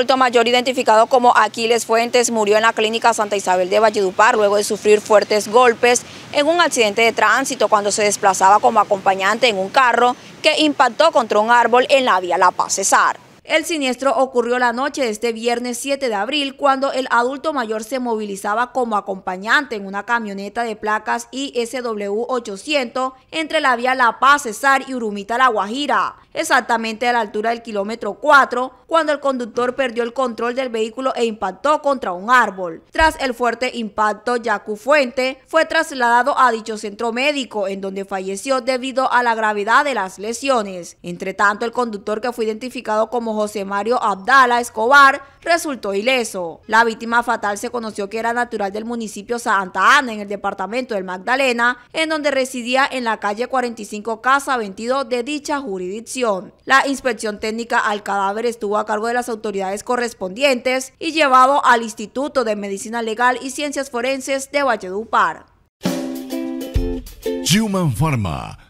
adulto mayor identificado como Aquiles Fuentes murió en la clínica Santa Isabel de Valledupar luego de sufrir fuertes golpes en un accidente de tránsito cuando se desplazaba como acompañante en un carro que impactó contra un árbol en la vía La Paz Cesar. El siniestro ocurrió la noche de este viernes 7 de abril cuando el adulto mayor se movilizaba como acompañante en una camioneta de placas ISW 800 entre la vía La Paz, Cesar y Urumita, La Guajira, exactamente a la altura del kilómetro 4, cuando el conductor perdió el control del vehículo e impactó contra un árbol. Tras el fuerte impacto, Yacu Fuente fue trasladado a dicho centro médico, en donde falleció debido a la gravedad de las lesiones. Entre tanto, el conductor que fue identificado como José Mario Abdala Escobar resultó ileso. La víctima fatal se conoció que era natural del municipio Santa Ana en el departamento del Magdalena, en donde residía en la calle 45 Casa 22 de dicha jurisdicción. La inspección técnica al cadáver estuvo a cargo de las autoridades correspondientes y llevado al Instituto de Medicina Legal y Ciencias Forenses de Valledupar. Human